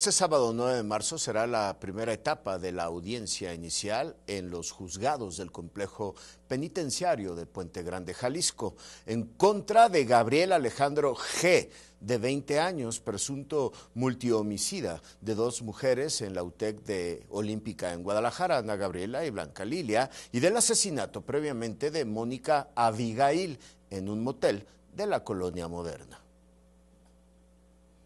Este sábado 9 de marzo será la primera etapa de la audiencia inicial en los juzgados del complejo penitenciario de Puente Grande, Jalisco, en contra de Gabriel Alejandro G., de 20 años, presunto multihomicida de dos mujeres en la UTEC de Olímpica en Guadalajara, Ana Gabriela y Blanca Lilia, y del asesinato previamente de Mónica Abigail en un motel de la colonia moderna.